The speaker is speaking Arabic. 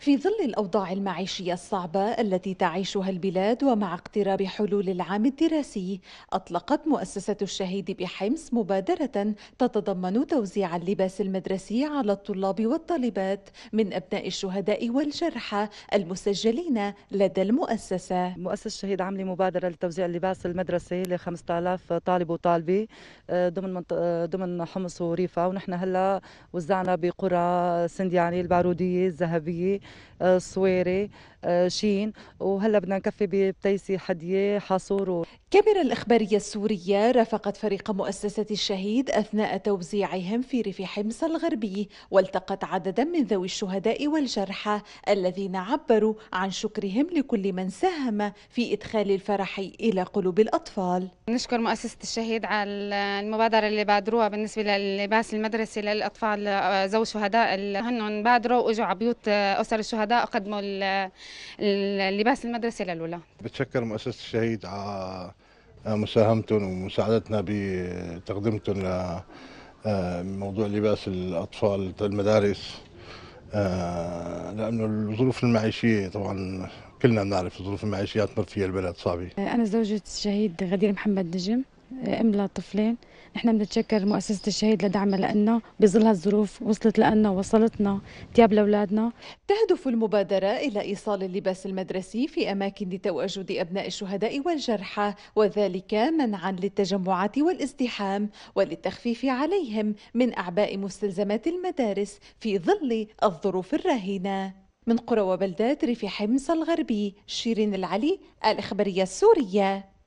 في ظل الأوضاع المعيشية الصعبة التي تعيشها البلاد ومع اقتراب حلول العام الدراسي أطلقت مؤسسة الشهيد بحمص مبادرة تتضمن توزيع اللباس المدرسي على الطلاب والطالبات من أبناء الشهداء والجرحى المسجلين لدى المؤسسة مؤسسة الشهيد عاملة مبادرة لتوزيع اللباس المدرسي ل 5000 طالب وطالبة آه، ضمن آه، ضمن حمص وريفة ونحن هلا وزعنا بقرى سندياني البارودية الذهبية آه، صويري آه، شين وهلا بدنا نكفي بتيسي حديه حاصور كاميرا الإخبارية السورية رافقت فريق مؤسسة الشهيد أثناء توزيعهم في ريف حمص الغربي والتقت عددا من ذوي الشهداء والجرحى الذين عبروا عن شكرهم لكل من ساهم في إدخال الفرح إلى قلوب الأطفال نشكر مؤسسة الشهيد على المبادرة اللي بادروها بالنسبة للباس المدرسي للأطفال آه، ذوي الشهداء اللي هن بادروا وإجوا على بيوت آه، أسر الشهداء وقدموا اللباس المدرسي للولاد بتشكر مؤسسة الشهيد على مساهمتهم ومساعدتنا بتقدمتهم لموضوع آه، لباس الأطفال المدارس آه، لأنه الظروف المعيشية طبعا كلنا بنعرف الظروف المعيشية تمر فيها البلد صعبة أنا زوجة الشهيد غدير محمد نجم ام لطفلين نحن بنتشكر مؤسسه الشهيد لدعمها لنا بظل هالظروف وصلت لنا وصلتنا ثياب لاولادنا تهدف المبادره الى ايصال اللباس المدرسي في اماكن لتواجد ابناء الشهداء والجرحى وذلك منعا للتجمعات والازدحام وللتخفيف عليهم من اعباء مستلزمات المدارس في ظل الظروف الراهنه من قرى وبلدات ريف حمص الغربي شيرين العلي الاخباريه السوريه